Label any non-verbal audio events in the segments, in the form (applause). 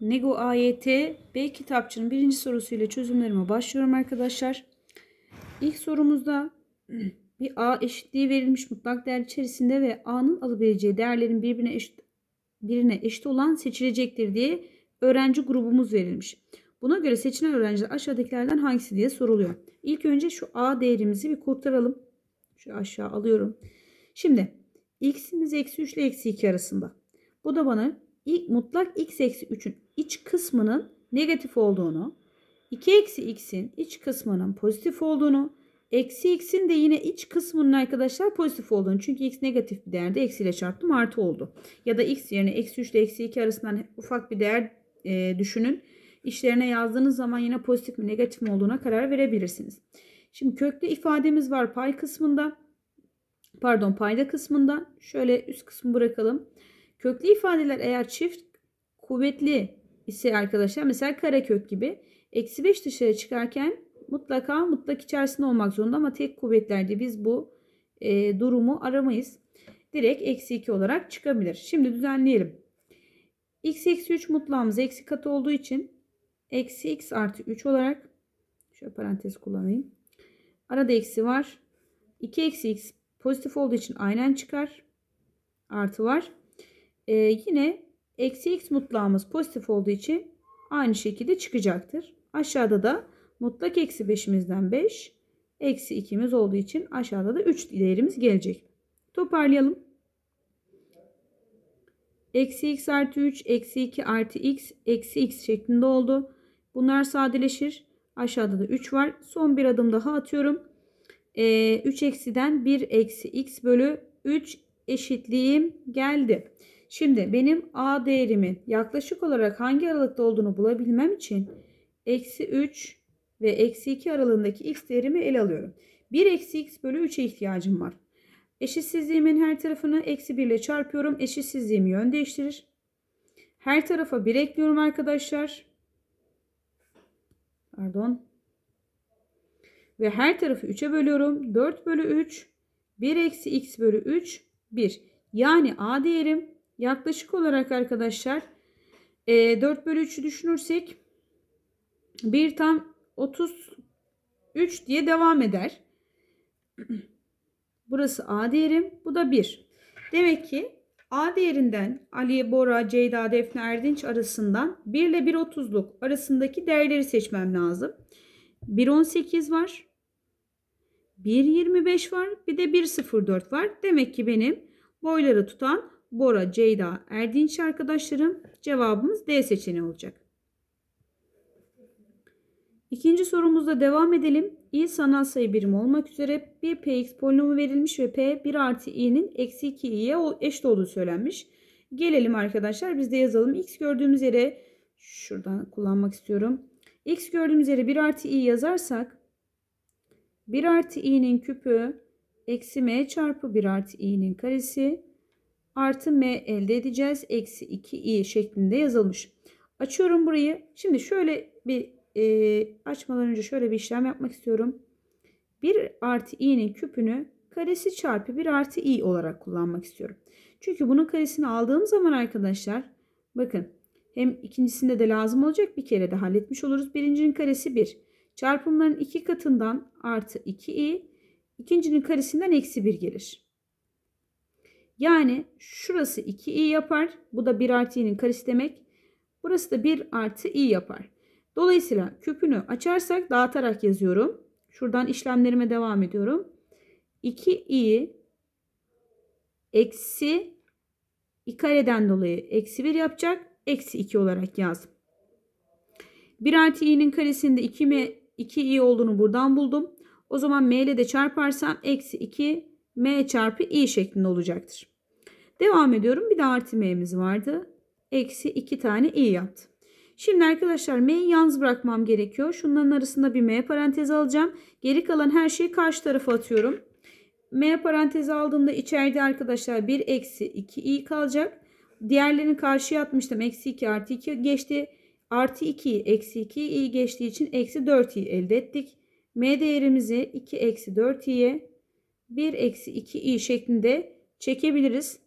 Nego AYT B kitapçının birinci sorusuyla çözümlerime başlıyorum arkadaşlar. İlk sorumuzda (clears throat) bir A eşitliği verilmiş mutlak değer içerisinde ve A'nın alabileceği değerlerin birbirine eşit, birine eşit olan seçilecektir diye öğrenci grubumuz verilmiş. Buna göre seçilen öğrenciler aşağıdakilerden hangisi diye soruluyor. İlk önce şu A değerimizi bir kurtaralım. Şu aşağı alıyorum. Şimdi x'imiz eksi 3 ile eksi 2 arasında. Bu da bana mutlak x eksi 3'ün iç kısmının negatif olduğunu, 2 eksi x'in iç kısmının pozitif olduğunu, eksi x'in de yine iç kısmının arkadaşlar pozitif olduğunu. Çünkü x negatif bir değerde eksiyle çarptım artı oldu. Ya da x yerine eksi 3 ile eksi 2 arasından ufak bir değer e, düşünün. İşlerine yazdığınız zaman yine pozitif mi negatif mi olduğuna karar verebilirsiniz. Şimdi köklü ifademiz var pay kısmında. Pardon payda kısmında. Şöyle üst kısmı bırakalım. Köklü ifadeler eğer çift kuvvetli ise arkadaşlar mesela karekök gibi eksi 5 dışarı çıkarken mutlaka mutlak içerisinde olmak zorunda ama tek kuvvetlerde biz bu e, durumu aramayız. Direkt eksi 2 olarak çıkabilir. Şimdi düzenleyelim. x eksi 3 mutlağımız eksi katı olduğu için eksi x artı 3 olarak şöyle parantez kullanayım. Arada eksi var. 2 eksi x pozitif olduğu için aynen çıkar. Artı var e, yine eksi x mutlağımız pozitif olduğu için aynı şekilde çıkacaktır. Aşağıda da mutlak eksi 5'imizden 5 eksi 2'miz olduğu için aşağıda da 3 değerimiz gelecek. Toparlayalım. Eksi x artı 3 eksi 2 artı x eksi x şeklinde oldu. Bunlar sadeleşir. Aşağıda da 3 var. Son bir adım daha atıyorum. Ee, 3 eksiden 1 eksi x bölü 3 eşitliğim geldi. Şimdi benim A değerimin yaklaşık olarak hangi aralıkta olduğunu bulabilmem için eksi 3 ve eksi 2 aralığındaki x değerimi ele alıyorum. 1 eksi x bölü 3'e ihtiyacım var. Eşitsizliğimin her tarafını eksi 1 ile çarpıyorum. Eşitsizliğim yön değiştirir. Her tarafa 1 ekliyorum arkadaşlar. Pardon. Ve her tarafı 3'e bölüyorum. 4 bölü 3. 1 eksi x bölü 3. 1. Yani a değerim Yaklaşık olarak arkadaşlar 4 e, bölü 3'ü düşünürsek 1 tam 33 diye devam eder. (clears throat) Burası A değerim. Bu da 1. Demek ki A değerinden Ali, Bora, Ceyda, Defne, Erdinç arasından 1 ile 1.30'luk arasındaki değerleri seçmem lazım. 1.18 var. 1.25 var. Bir de 1.04 var. Demek ki benim boyları tutan Bora, Ceyda, Erdinç arkadaşlarım cevabımız D seçeneği olacak. İkinci sorumuzda devam edelim. i sanal sayı birimi olmak üzere bir px polinomu verilmiş ve p 1 artı i'nin eksi 2 i'ye eşit olduğu söylenmiş. Gelelim arkadaşlar biz de yazalım. x gördüğümüz yere şuradan kullanmak istiyorum. x gördüğümüz yere 1 artı i yazarsak 1 artı i'nin küpü eksi m çarpı 1 artı i'nin karesi artı m elde edeceğiz. Eksi 2i şeklinde yazılmış. Açıyorum burayı. Şimdi şöyle bir e, açmadan önce şöyle bir işlem yapmak istiyorum. 1 artı i'nin küpünü karesi çarpı 1 artı i olarak kullanmak istiyorum. Çünkü bunun karesini aldığım zaman arkadaşlar bakın hem ikincisinde de lazım olacak bir kere de halletmiş oluruz. Birincinin karesi 1. Çarpımların iki katından artı 2i ikincinin karesinden eksi 1 gelir. Yani şurası 2i yapar. Bu da 1 artı i'nin karesi demek. Burası da 1 artı i yapar. Dolayısıyla küpünü açarsak dağıtarak yazıyorum. Şuradan işlemlerime devam ediyorum. 2i eksi i kareden dolayı eksi 1 yapacak. Eksi 2 olarak yazdım. 1 artı i'nin karesinde 2 m 2i olduğunu buradan buldum. O zaman m ile de çarparsam eksi 2 m çarpı i şeklinde olacaktır. Devam ediyorum. Bir de artı m'miz vardı. Eksi 2 tane i yaptı. Şimdi arkadaşlar m'yi yalnız bırakmam gerekiyor. Şunların arasında bir m parantezi alacağım. Geri kalan her şeyi karşı tarafa atıyorum. m parantezi aldığımda içeride arkadaşlar 1 eksi 2 i kalacak. Diğerlerini karşıya atmıştım. Eksi 2 artı 2 geçti. Artı 2'yi eksi i geçtiği için eksi 4'yi elde ettik. M değerimizi 2 eksi i'ye. 1 eksi 2 i şeklinde çekebiliriz.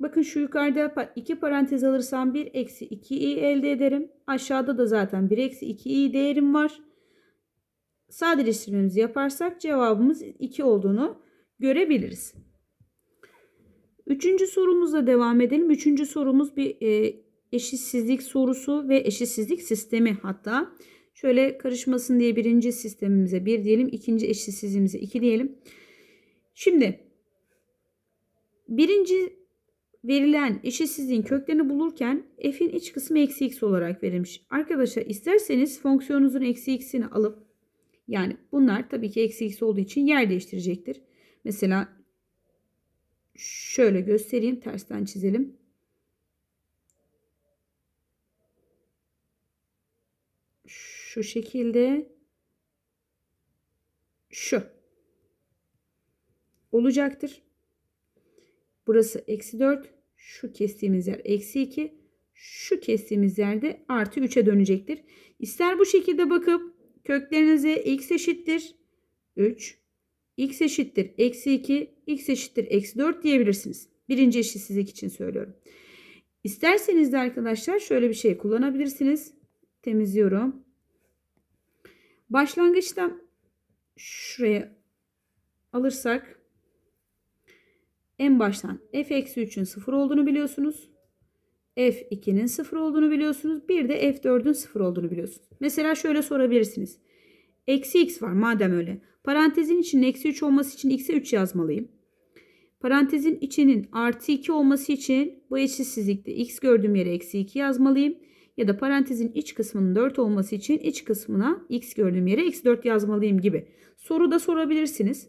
Bakın şu yukarıda iki parantez alırsam 1 eksi 2 i elde ederim. Aşağıda da zaten 1 eksi 2 i değerim var. Sadeleştirmemizi yaparsak cevabımız 2 olduğunu görebiliriz. Üçüncü sorumuzla devam edelim. Üçüncü sorumuz bir e, eşitsizlik sorusu ve eşitsizlik sistemi hatta. Şöyle karışmasın diye birinci sistemimize bir diyelim. ikinci eşitsizliğimize iki diyelim. Şimdi birinci verilen eşitsizliğin köklerini bulurken f'in iç kısmı eksi x olarak verilmiş. Arkadaşlar isterseniz fonksiyonunuzun eksi x'ini alıp yani bunlar tabii ki eksi x olduğu için yer değiştirecektir. Mesela şöyle göstereyim tersten çizelim. Şu şekilde şu olacaktır. Burası eksi 4. Şu kestiğimiz yer eksi 2. Şu kestiğimiz yerde artı 3'e dönecektir. İster bu şekilde bakıp köklerinize x eşittir 3, x eşittir eksi 2, x eşittir eksi 4 diyebilirsiniz. Birinci eşitsizlik için söylüyorum. İsterseniz de arkadaşlar şöyle bir şey kullanabilirsiniz. Temizliyorum. Başlangıçta şuraya alırsak en baştan f-3'ün 0 olduğunu biliyorsunuz. f2'nin 0 olduğunu biliyorsunuz. Bir de f4'ün 0 olduğunu biliyorsunuz. Mesela şöyle sorabilirsiniz. Eksi x var madem öyle. Parantezin için eksi 3 olması için x'e 3 yazmalıyım. Parantezin içinin artı 2 olması için bu eşitsizlikte x gördüğüm yere eksi 2 yazmalıyım. Ya da parantezin iç kısmının 4 olması için iç kısmına x gördüğüm yere eksi 4 yazmalıyım gibi. Soru da sorabilirsiniz.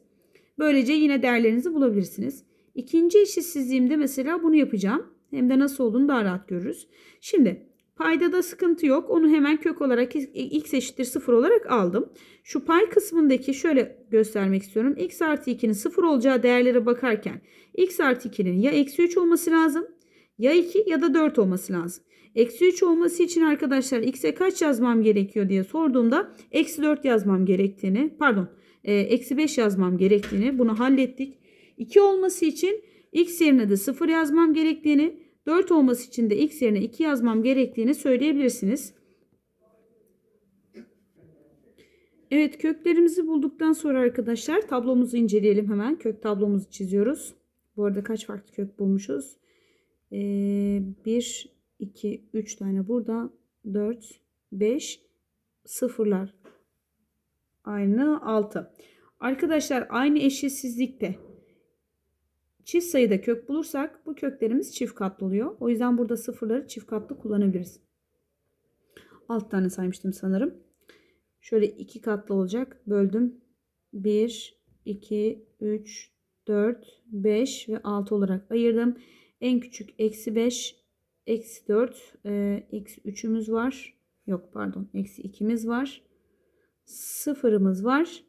Böylece yine değerlerinizi bulabilirsiniz. İkinci eşitsizliğimde mesela bunu yapacağım. Hem de nasıl olduğunu daha rahat görürüz. Şimdi paydada sıkıntı yok. Onu hemen kök olarak x eşittir 0 olarak aldım. Şu pay kısmındaki şöyle göstermek istiyorum. x artı 2'nin 0 olacağı değerlere bakarken x artı 2'nin ya eksi 3 olması lazım ya 2 ya da 4 olması lazım. Eksi 3 olması için arkadaşlar x'e kaç yazmam gerekiyor diye sorduğumda eksi 4 yazmam gerektiğini pardon e, eksi 5 yazmam gerektiğini bunu hallettik. 2 olması için x yerine de 0 yazmam gerektiğini, 4 olması için de x yerine 2 yazmam gerektiğini söyleyebilirsiniz. Evet köklerimizi bulduktan sonra arkadaşlar tablomuzu inceleyelim hemen. Kök tablomuzu çiziyoruz. Bu arada kaç farklı kök bulmuşuz? Ee, 1, 2, 3 tane burada. 4, 5, sıfırlar. Aynı 6. Arkadaşlar aynı eşitsizlikte çift sayıda kök bulursak bu köklerimiz çift katlı oluyor. O yüzden burada sıfırları çift katlı kullanabiliriz. Alt tane saymıştım sanırım. Şöyle iki katlı olacak. Böldüm. 1, 2, 3, 4, 5 ve 6 olarak ayırdım. En küçük eksi 5, eksi 4, eksi 3'ümüz var. Yok pardon eksi 2'miz var. Sıfırımız var.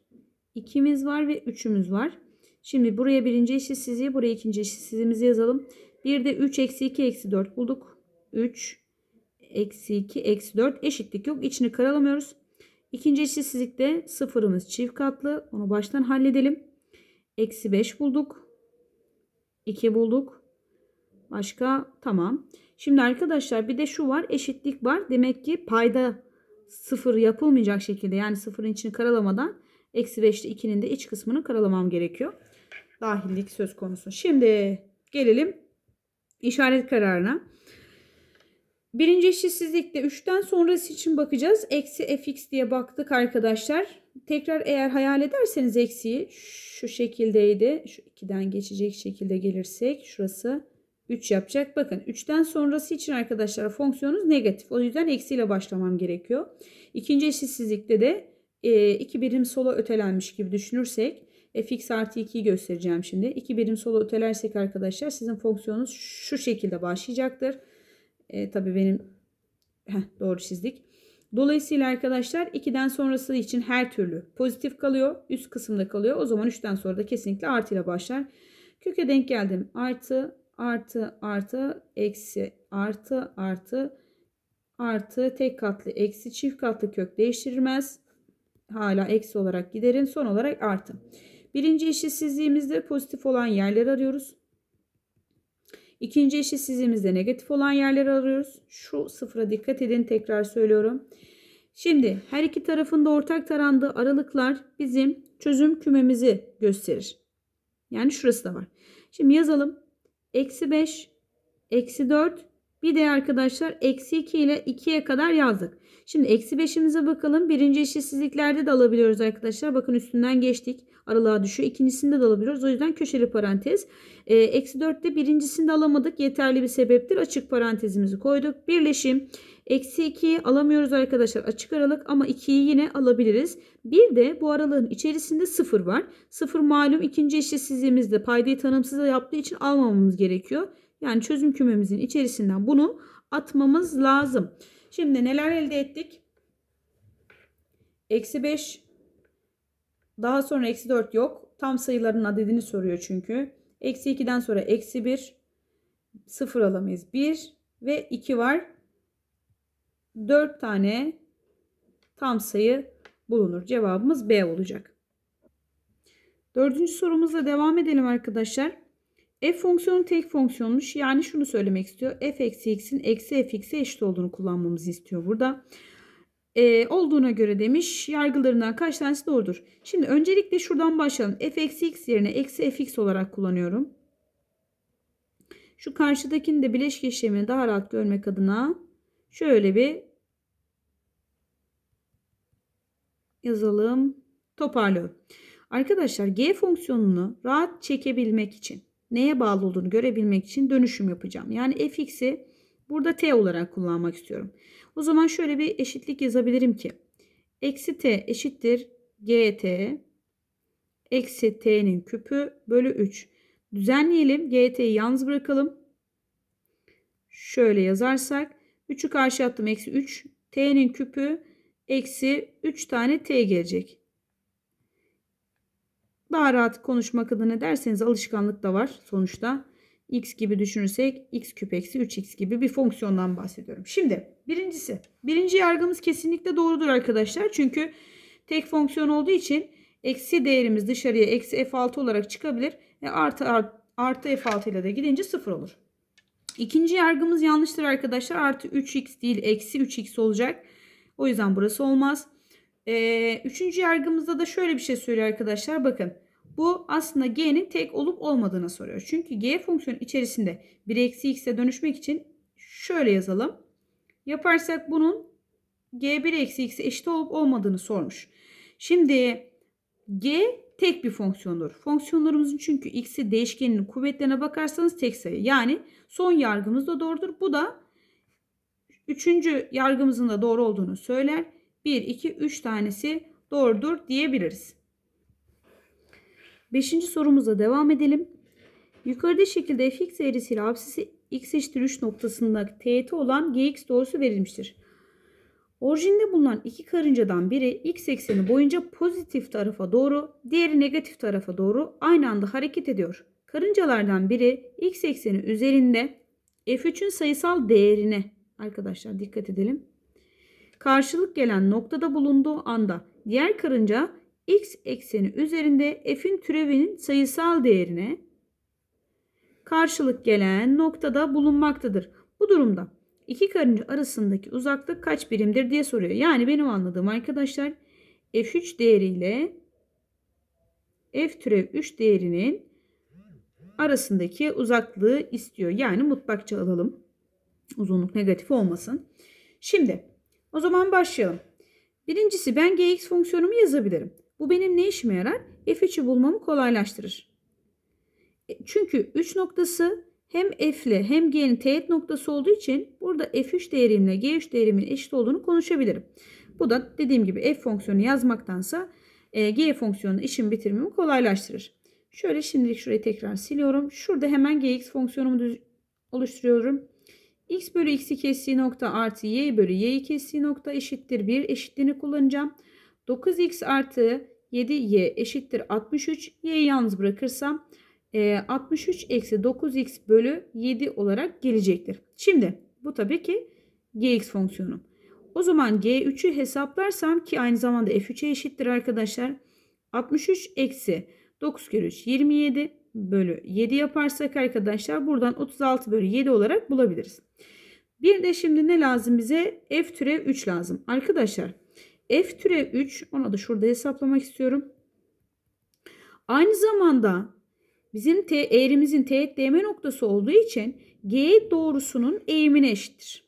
2'miz var ve 3'ümüz var. Şimdi buraya birinci eşitsizliği, buraya ikinci eşitsizliğimizi yazalım. Bir de 3 eksi 2 eksi 4 bulduk. 3 eksi 2 eksi 4 eşitlik yok. İçini karalamıyoruz. İkinci eşitsizlikte sıfırımız çift katlı. Onu baştan halledelim. Eksi 5 bulduk. 2 bulduk. Başka tamam. Şimdi arkadaşlar bir de şu var. Eşitlik var. Demek ki payda sıfır yapılmayacak şekilde yani sıfırın içini karalamadan eksi 5 ile 2'nin de iç kısmını karalamam gerekiyor dahillik söz konusu. Şimdi gelelim işaret kararına. Birinci eşitsizlikte 3'ten sonrası için bakacağız. Eksi fx diye baktık arkadaşlar. Tekrar eğer hayal ederseniz eksiyi şu şekildeydi. Şu 2'den geçecek şekilde gelirsek şurası 3 yapacak. Bakın 3'ten sonrası için arkadaşlar fonksiyonunuz negatif. O yüzden eksiyle başlamam gerekiyor. İkinci eşitsizlikte de 2 e, birim sola ötelenmiş gibi düşünürsek e, fx artı 2'yi göstereceğim şimdi. 2 birim sola ötelersek arkadaşlar sizin fonksiyonunuz şu şekilde başlayacaktır. E, tabii benim heh, doğru çizdik. Dolayısıyla arkadaşlar 2'den sonrası için her türlü pozitif kalıyor. Üst kısımda kalıyor. O zaman 3'ten sonra da kesinlikle artı ile başlar. Köke denk geldim. Artı, artı, artı, eksi, artı, artı, artı, tek katlı, eksi, çift katlı kök değiştirilmez. Hala eksi olarak giderin. Son olarak artı. Birinci eşitsizliğimizde pozitif olan yerler arıyoruz. İkinci eşitsizliğimizde negatif olan yerler arıyoruz. Şu sıfıra dikkat edin tekrar söylüyorum. Şimdi her iki tarafında ortak tarandığı aralıklar bizim çözüm kümemizi gösterir. Yani şurası da var. Şimdi yazalım. Eksi 5, eksi 4, bir de arkadaşlar eksi 2 ile 2'ye kadar yazdık. Şimdi eksi 5'imize bakalım. Birinci eşitsizliklerde de alabiliyoruz arkadaşlar. Bakın üstünden geçtik. Aralığa düşüyor. İkincisinde de alabiliyoruz. O yüzden köşeli parantez. Ee, eksi 4'te birincisini de alamadık. Yeterli bir sebeptir. Açık parantezimizi koyduk. Birleşim. Eksi 2'yi alamıyoruz arkadaşlar. Açık aralık ama 2'yi yine alabiliriz. Bir de bu aralığın içerisinde 0 var. 0 malum ikinci eşitsizliğimizde paydayı tanımsız yaptığı için almamamız gerekiyor. Yani çözüm kümemizin içerisinden bunu atmamız lazım. Şimdi neler elde ettik? Eksi 5 daha sonra eksi 4 yok. Tam sayıların adedini soruyor çünkü. Eksi 2'den sonra eksi 1 sıfır alamayız. 1 ve 2 var. 4 tane tam sayı bulunur. Cevabımız B olacak. Dördüncü sorumuzla devam edelim arkadaşlar. F e fonksiyonu tek fonksiyonmuş. Yani şunu söylemek istiyor. F eksi x'in eksi f x'e eşit olduğunu kullanmamızı istiyor burada. E, olduğuna göre demiş yargılarından kaç tanesi doğrudur. Şimdi öncelikle şuradan başlayalım. F eksi x yerine eksi f x olarak kullanıyorum. Şu karşıdakini de bileşik işlemini daha rahat görmek adına şöyle bir yazalım. Toparlıyorum. Arkadaşlar g fonksiyonunu rahat çekebilmek için neye bağlı olduğunu görebilmek için dönüşüm yapacağım. Yani fx'i burada t olarak kullanmak istiyorum. O zaman şöyle bir eşitlik yazabilirim ki eksi t eşittir gt eksi t'nin küpü bölü 3. Düzenleyelim. gt'yi yalnız bırakalım. Şöyle yazarsak 3'ü karşı attım eksi 3 t'nin küpü eksi 3 tane t gelecek. Daha rahat konuşmak adına derseniz alışkanlık da var sonuçta. x gibi düşünürsek x küp eksi 3x gibi bir fonksiyondan bahsediyorum. Şimdi birincisi. Birinci yargımız kesinlikle doğrudur arkadaşlar. Çünkü tek fonksiyon olduğu için eksi değerimiz dışarıya eksi f6 olarak çıkabilir. E artı, artı, artı f6 ile de gidince 0 olur. İkinci yargımız yanlıştır arkadaşlar. Artı 3x değil eksi 3x olacak. O yüzden burası olmaz. Ee, üçüncü yargımızda da şöyle bir şey söylüyor arkadaşlar. Bakın bu aslında g'nin tek olup olmadığını soruyor. Çünkü g fonksiyonu içerisinde 1 eksi x'e dönüşmek için şöyle yazalım. Yaparsak bunun g1 eksi x'e eşit olup olmadığını sormuş. Şimdi g tek bir fonksiyondur. Fonksiyonlarımızın çünkü x'i değişkeninin kuvvetlerine bakarsanız tek sayı. Yani son yargımız da doğrudur. Bu da üçüncü yargımızın da doğru olduğunu söyler. 1, 2, 3 tanesi doğrudur diyebiliriz. Beşinci sorumuza devam edelim. Yukarıda şekilde fx eğrisiyle absisi x eşittir 3 noktasında teğeti olan gx doğrusu verilmiştir. Orijinde bulunan iki karıncadan biri x ekseni boyunca pozitif tarafa doğru, diğeri negatif tarafa doğru aynı anda hareket ediyor. Karıncalardan biri x ekseni üzerinde f3'ün sayısal değerine arkadaşlar dikkat edelim. Karşılık gelen noktada bulunduğu anda diğer karınca x ekseni üzerinde f'in türevinin sayısal değerine karşılık gelen noktada bulunmaktadır. Bu durumda iki karınca arasındaki uzaklık kaç birimdir diye soruyor. Yani benim anladığım arkadaşlar f3 değeriyle f türev 3 değerinin arasındaki uzaklığı istiyor. Yani mutlakça alalım. Uzunluk negatif olmasın. Şimdi o zaman başlayalım. Birincisi ben gx fonksiyonumu yazabilirim. Bu benim ne işime yarar? F3'ü bulmamı kolaylaştırır. E, çünkü 3 noktası hem f ile hem g'nin teğet noktası olduğu için burada f3 değerimle g3 değerimin eşit olduğunu konuşabilirim. Bu da dediğim gibi f fonksiyonu yazmaktansa e, g fonksiyonu işin bitirmemi kolaylaştırır. Şöyle şimdilik şurayı tekrar siliyorum. Şurada hemen gx fonksiyonumu oluşturuyorum. x bölü x kestiği nokta artı y bölü y kestiği nokta eşittir 1 eşitliğini kullanacağım. 9x artı 7y eşittir 63. y'yi yalnız bırakırsam 63 e, eksi 9x bölü 7 olarak gelecektir. Şimdi bu tabii ki gx fonksiyonu. O zaman g3'ü hesaplarsam ki aynı zamanda f3'e eşittir arkadaşlar. 63 eksi 9 kere 3 27 bölü 7 yaparsak arkadaşlar buradan 36 bölü 7 olarak bulabiliriz. Bir de şimdi ne lazım bize? f türev 3 lazım. Arkadaşlar f türe 3 ona da şurada hesaplamak istiyorum. Aynı zamanda bizim t, eğrimizin teğet değme noktası olduğu için g doğrusunun eğimine eşittir.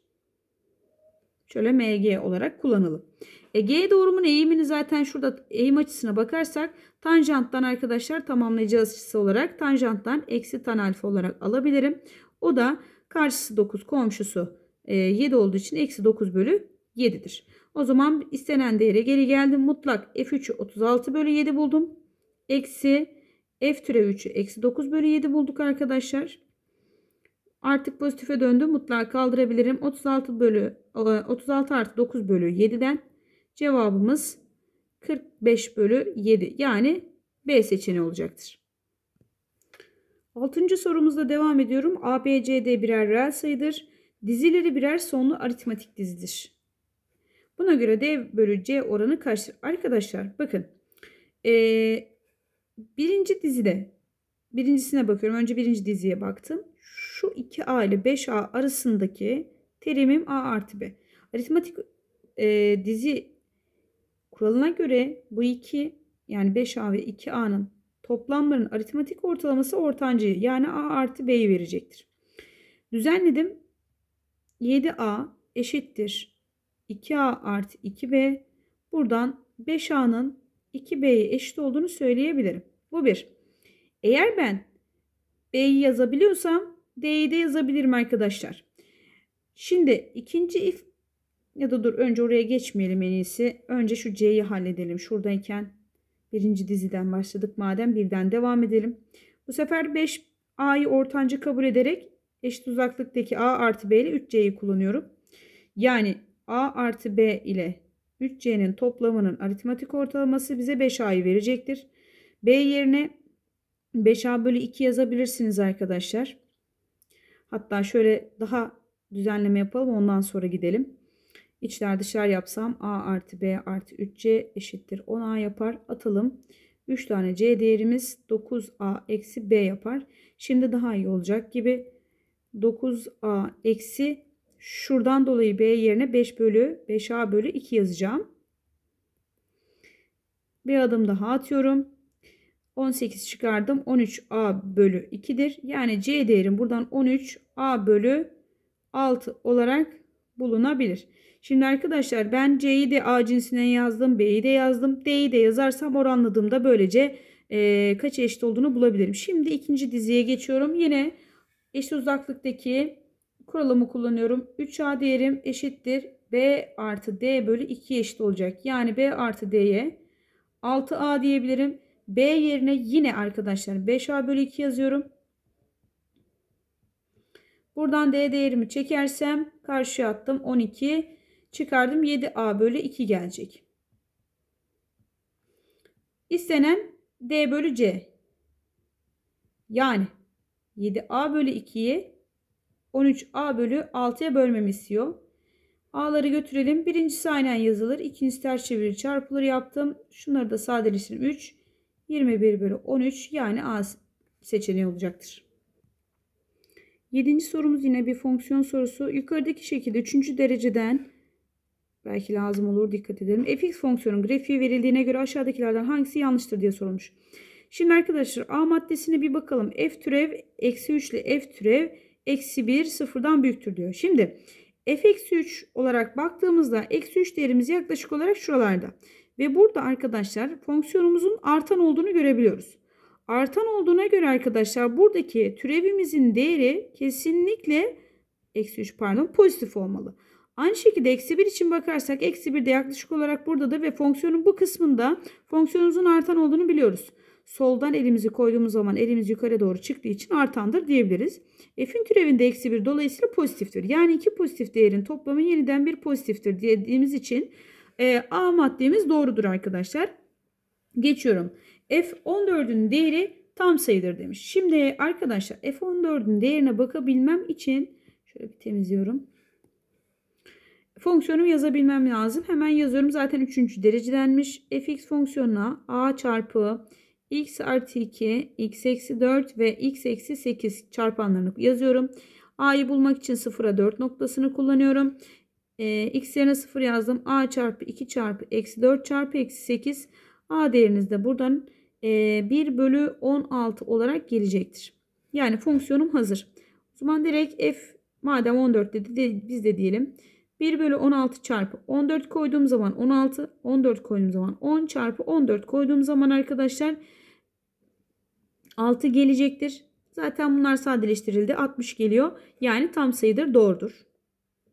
Şöyle mg olarak kullanalım. E, g doğrumun eğimini zaten şurada eğim açısına bakarsak tanjanttan arkadaşlar tamamlayacağız açısı olarak tanjanttan eksi tan alfa olarak alabilirim. O da karşısı 9 komşusu 7 e, olduğu için eksi 9 bölü 7'dir. O zaman istenen değere geri geldim. Mutlak f3'ü 36 bölü 7 buldum. Eksi f türev 3'ü eksi 9 bölü 7 bulduk arkadaşlar. Artık pozitife döndü. Mutlak kaldırabilirim. 36 bölü 36 e, artı 9 bölü 7'den cevabımız 45 bölü 7. Yani B seçeneği olacaktır. Altıncı sorumuzda devam ediyorum. ABCD birer reel sayıdır. Dizileri birer sonlu aritmatik dizidir. Buna göre D bölü C oranı kaçtır? Arkadaşlar bakın. Ee, birinci dizide birincisine bakıyorum. Önce birinci diziye baktım. Şu 2A ile 5A arasındaki terimim A artı B. Aritmatik e, dizi kuralına göre bu iki yani 5A ve 2A'nın toplamların aritmatik ortalaması ortancayı yani A artı B'yi verecektir. Düzenledim. 7A eşittir 2A artı 2B. Buradan 5A'nın 2B'ye eşit olduğunu söyleyebilirim. Bu bir. Eğer ben B'yi yazabiliyorsam D'yi de yazabilirim arkadaşlar. Şimdi ikinci if ya da dur önce oraya geçmeyelim en iyisi. Önce şu C'yi halledelim. Şuradayken birinci diziden başladık madem birden devam edelim. Bu sefer 5A'yı ortancı kabul ederek eşit uzaklıktaki A artı B ile 3C'yi kullanıyorum. Yani a artı b ile 3c'nin toplamının aritmatik ortalaması bize 5a'yı verecektir. b yerine 5a bölü 2 yazabilirsiniz arkadaşlar. Hatta şöyle daha düzenleme yapalım ondan sonra gidelim. İçler dışlar yapsam a artı b artı 3c eşittir 10a yapar. Atalım. 3 tane c değerimiz 9a eksi b yapar. Şimdi daha iyi olacak gibi 9a eksi Şuradan dolayı B yerine 5 bölü 5A bölü 2 yazacağım. Bir adım daha atıyorum. 18 çıkardım. 13A bölü 2'dir. Yani C değerim buradan 13A bölü 6 olarak bulunabilir. Şimdi arkadaşlar ben C'yi de A cinsine yazdım. B'yi de yazdım. D'yi de yazarsam oranladığımda böylece e, kaç eşit olduğunu bulabilirim. Şimdi ikinci diziye geçiyorum. Yine eşit uzaklıktaki kuralımı kullanıyorum. 3A değerim eşittir. B artı D bölü 2 eşit olacak. Yani B artı D'ye 6A diyebilirim. B yerine yine arkadaşlar 5A bölü 2 yazıyorum. Buradan D değerimi çekersem karşıya attım 12 çıkardım 7A bölü 2 gelecek. İstenen D bölü C. Yani 7A bölü 2'yi 13a bölü 6'ya bölmemi istiyor. A'ları götürelim. Birincisi aynen yazılır. İkincisi ters çevirir çarpılır yaptım. Şunları da sadeleştirin. 3 21 bölü 13 yani A seçeneği olacaktır. Yedinci sorumuz yine bir fonksiyon sorusu. Yukarıdaki şekilde üçüncü dereceden belki lazım olur dikkat edelim. fx fonksiyonun grafiği verildiğine göre aşağıdakilerden hangisi yanlıştır diye sormuş. Şimdi arkadaşlar A maddesine bir bakalım. f türev eksi 3 ile f türev eksi 1 sıfırdan büyüktür diyor. Şimdi f eksi 3 olarak baktığımızda eksi 3 değerimiz yaklaşık olarak şuralarda. Ve burada arkadaşlar fonksiyonumuzun artan olduğunu görebiliyoruz. Artan olduğuna göre arkadaşlar buradaki türevimizin değeri kesinlikle eksi 3 pardon pozitif olmalı. Aynı şekilde eksi 1 için bakarsak eksi 1 de yaklaşık olarak burada da ve fonksiyonun bu kısmında fonksiyonumuzun artan olduğunu biliyoruz soldan elimizi koyduğumuz zaman elimiz yukarı doğru çıktığı için artandır diyebiliriz. E, f'in türevinde eksi 1 dolayısıyla pozitiftir. Yani iki pozitif değerin toplamı yeniden bir pozitiftir dediğimiz için e, A maddemiz doğrudur arkadaşlar. Geçiyorum. F14'ün değeri tam sayıdır demiş. Şimdi arkadaşlar F14'ün değerine bakabilmem için şöyle bir temizliyorum fonksiyonumu yazabilmem lazım. Hemen yazıyorum. Zaten 3. derecedenmiş. fx fonksiyonuna a çarpı x artı 2, x eksi 4 ve x eksi 8 çarpanlarını yazıyorum. A'yı bulmak için 0'a 4 noktasını kullanıyorum. E, x yerine 0 yazdım. A çarpı 2 çarpı eksi 4 çarpı eksi 8. A değeriniz de buradan e, 1 bölü 16 olarak gelecektir. Yani fonksiyonum hazır. O zaman direkt f madem 14 dedi biz de diyelim. 1 bölü 16 çarpı 14 koyduğum zaman 16, 14 koyduğum zaman 10 çarpı 14 koyduğum zaman arkadaşlar 6 gelecektir. Zaten bunlar sadeleştirildi. 60 geliyor. Yani tam sayıdır doğrudur.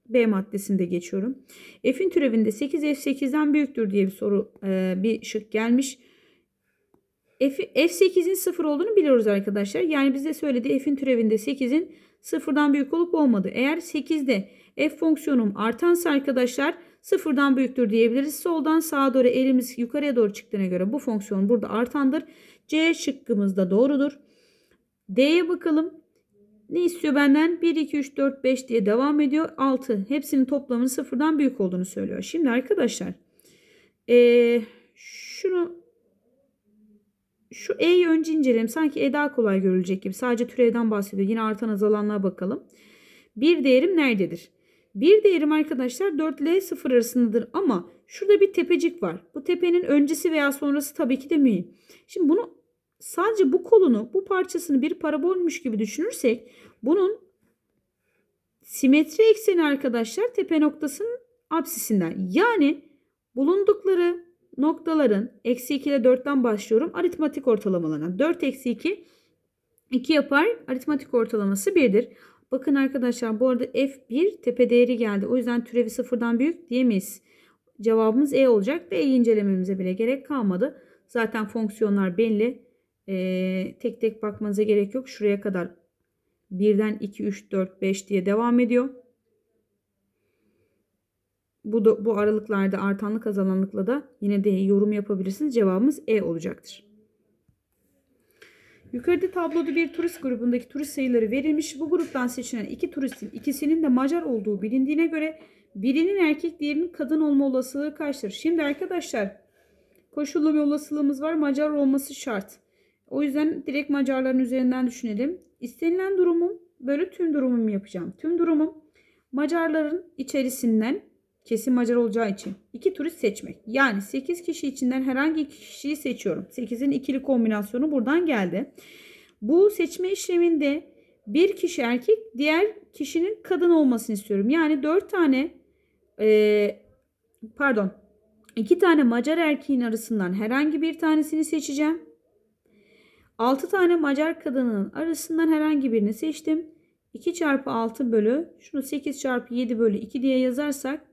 B maddesinde geçiyorum. F'in türevinde 8 F8'den büyüktür diye bir soru e, bir şık gelmiş. F8'in 0 olduğunu biliyoruz arkadaşlar. Yani bize söyledi F'in türevinde 8'in 0'dan büyük olup olmadı. Eğer 8'de f fonksiyonum artansa arkadaşlar sıfırdan büyüktür diyebiliriz. Soldan sağa doğru elimiz yukarıya doğru çıktığına göre bu fonksiyon burada artandır. C şıkkımız da doğrudur. D'ye bakalım. Ne istiyor benden? 1, 2, 3, 4, 5 diye devam ediyor. 6. Hepsinin toplamının sıfırdan büyük olduğunu söylüyor. Şimdi arkadaşlar ee, şunu şu E'yi önce inceleyelim. Sanki E daha kolay görülecek gibi. Sadece türevden bahsediyor. Yine artan azalanlığa bakalım. Bir değerim nerededir? Bir değerim arkadaşlar 4 ile 0 arasındadır ama şurada bir tepecik var. Bu tepenin öncesi veya sonrası tabii ki de mühim. Şimdi bunu sadece bu kolunu bu parçasını bir parabolmuş gibi düşünürsek bunun simetri ekseni arkadaşlar tepe noktasının absisinden. Yani bulundukları noktaların eksi 2 ile 4'ten başlıyorum aritmatik ortalamalarına. 4 eksi 2 2 yapar aritmatik ortalaması 1'dir. Bakın arkadaşlar bu arada F1 tepe değeri geldi. O yüzden türevi sıfırdan büyük diyemeyiz. Cevabımız E olacak ve E'yi incelememize bile gerek kalmadı. Zaten fonksiyonlar belli. Ee, tek tek bakmanıza gerek yok. Şuraya kadar 1'den 2, 3, 4, 5 diye devam ediyor. Bu, da, bu aralıklarda artanlık azalanlıkla da yine de yorum yapabilirsiniz. Cevabımız E olacaktır. Yukarıda tabloda bir turist grubundaki turist sayıları verilmiş. Bu gruptan seçilen iki turistin ikisinin de Macar olduğu bilindiğine göre birinin erkek diğerinin kadın olma olasılığı kaçtır? Şimdi arkadaşlar koşullama olasılığımız var. Macar olması şart. O yüzden direkt Macarların üzerinden düşünelim. İstenilen durumum böyle tüm durumum yapacağım. Tüm durumum Macarların içerisinden Kesin Macar olacağı için. iki turist seçmek. Yani 8 kişi içinden herhangi 2 kişiyi seçiyorum. 8'in ikili kombinasyonu buradan geldi. Bu seçme işleminde bir kişi erkek diğer kişinin kadın olmasını istiyorum. Yani 4 tane e, pardon 2 tane Macar erkeğin arasından herhangi bir tanesini seçeceğim. 6 tane Macar kadının arasından herhangi birini seçtim. 2 çarpı 6 bölü şunu 8 çarpı 7 bölü 2 diye yazarsak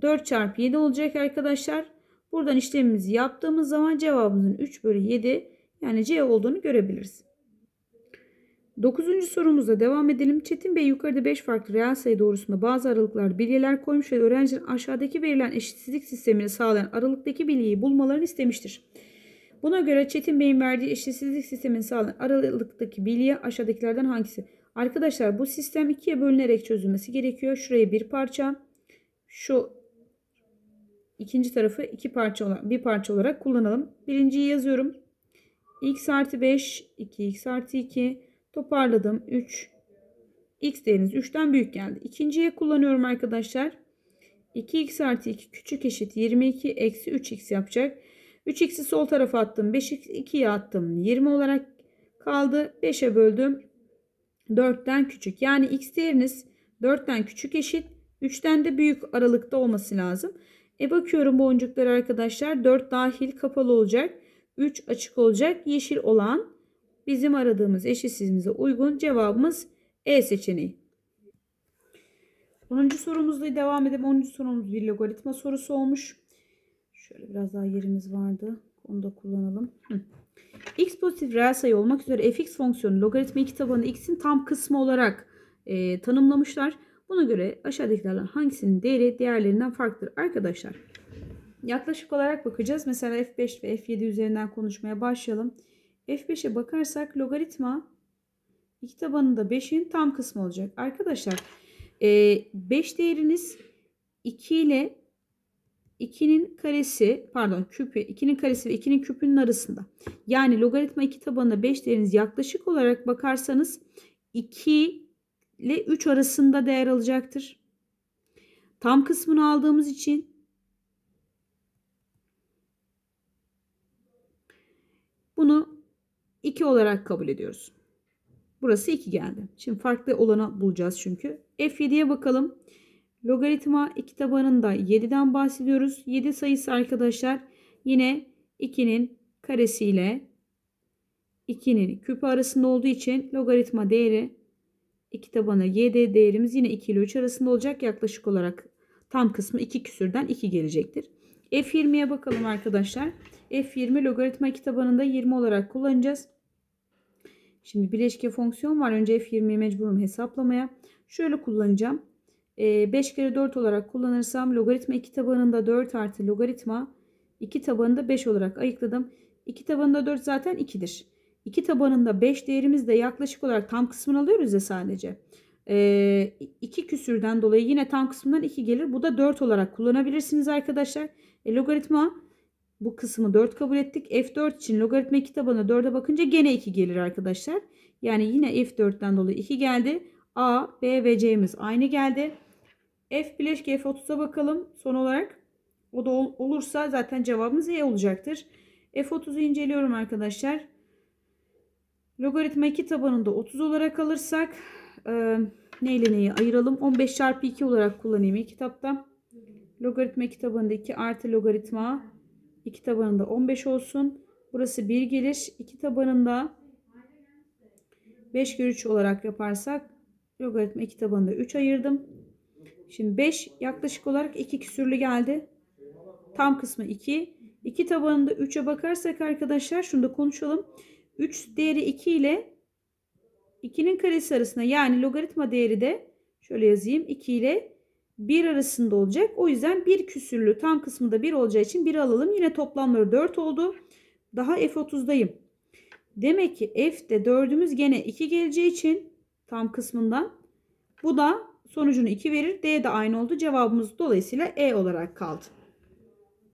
4 çarpı 7 olacak arkadaşlar. Buradan işlemimizi yaptığımız zaman cevabımızın 3 bölü 7 yani C olduğunu görebiliriz. 9. sorumuza devam edelim. Çetin Bey yukarıda 5 farklı reel sayı doğrusunda bazı aralıklar bilyeler koymuş ve öğrencilerin aşağıdaki verilen eşitsizlik sistemini sağlayan aralıktaki bilyeyi bulmalarını istemiştir. Buna göre Çetin Bey'in verdiği eşitsizlik sistemini sağlayan aralıktaki bilye aşağıdakilerden hangisi? Arkadaşlar bu sistem ikiye bölünerek çözülmesi gerekiyor. Şuraya bir parça, şu ikinci tarafı iki parça olarak, bir parça olarak kullanalım. Birinciyi yazıyorum. x artı 5, 2x artı 2 toparladım. 3, x değeriniz 3'ten büyük geldi. İkinciye kullanıyorum arkadaşlar. 2x artı 2 küçük eşit 22 eksi 3x yapacak. 3x'i sol tarafa attım. 5x 2'ye attım. 20 olarak kaldı. 5'e böldüm. 4'ten küçük. Yani x değeriniz 4'ten küçük eşit 3'ten de büyük aralıkta olması lazım. E bakıyorum boncuklar arkadaşlar 4 dahil kapalı olacak. 3 açık olacak. Yeşil olan bizim aradığımız eşitsizimize uygun cevabımız E seçeneği. 10. sorumuzla devam edelim. 10. sorumuz bir logaritma sorusu olmuş. Şöyle biraz daha yerimiz vardı. Onu da kullanalım. Hı. x pozitif reel sayı olmak üzere fx fonksiyonu logaritma 2 tabanı x'in tam kısmı olarak e, tanımlamışlar. Buna göre aşağıdakilerden hangisinin değeri diğerlerinden farklıdır? Arkadaşlar yaklaşık olarak bakacağız. Mesela F5 ve F7 üzerinden konuşmaya başlayalım. F5'e bakarsak logaritma iki tabanında 5'in tam kısmı olacak. Arkadaşlar 5 e, değeriniz 2 ile 2'nin karesi pardon küpü 2'nin karesi ve 2'nin küpünün arasında. Yani logaritma 2 tabanına 5 değeriniz yaklaşık olarak bakarsanız 2 ile 3 arasında değer alacaktır. Tam kısmını aldığımız için bunu 2 olarak kabul ediyoruz. Burası 2 geldi. Şimdi farklı olanı bulacağız çünkü. F7'ye bakalım. Logaritma 2 tabanında 7'den bahsediyoruz. 7 sayısı arkadaşlar yine 2'nin karesiyle 2'nin küpü arasında olduğu için logaritma değeri 2 tabanı YD değerimiz yine 2 ile 3 arasında olacak. Yaklaşık olarak tam kısmı 2 küsürden 2 gelecektir. F20'ye bakalım arkadaşlar. F20 logaritma kitabanında 20 olarak kullanacağız. Şimdi bileşke fonksiyon var. Önce F20'yi mecburum hesaplamaya. Şöyle kullanacağım. 5 ee, kere 4 olarak kullanırsam logaritma 2 tabanında 4 artı logaritma 2 tabanında 5 olarak ayıkladım. 2 tabanında 4 zaten 2'dir. 2 tabanında 5 değerimiz de yaklaşık olarak tam kısmını alıyoruz ya sadece. 2 ee, küsürden dolayı yine tam kısmından 2 gelir. Bu da 4 olarak kullanabilirsiniz arkadaşlar. E, logaritma bu kısmı 4 kabul ettik. F4 için logaritma 2 tabanına 4'e bakınca gene 2 gelir arkadaşlar. Yani yine F4'ten dolayı 2 geldi. A, B ve C'miz aynı geldi. F bileşke F30'a bakalım son olarak. O da ol, olursa zaten cevabımız E olacaktır. F30'u inceliyorum arkadaşlar. Logaritma 2 tabanında 30 olarak alırsak e, neyle neyi ayıralım? 15 çarpı 2 olarak kullanayım kitapta. Logaritma 2 tabanında 2 artı logaritma 2 tabanında 15 olsun. Burası 1 gelir. 2 tabanında 5 kere 3 olarak yaparsak logaritma 2 tabanında 3 ayırdım. Şimdi 5 yaklaşık olarak 2 küsürlü geldi. Tam kısmı 2. 2 tabanında 3'e bakarsak arkadaşlar şunu da konuşalım. 3 değeri 2 ile 2'nin karesi arasında yani logaritma değeri de şöyle yazayım 2 ile 1 arasında olacak. O yüzden 1 küsürlü tam kısmında 1 olacağı için 1 alalım. Yine toplamları 4 oldu. Daha F30'dayım. Demek ki F'de 4'ümüz gene 2 geleceği için tam kısmından bu da sonucunu 2 verir. D de aynı oldu. Cevabımız dolayısıyla E olarak kaldı.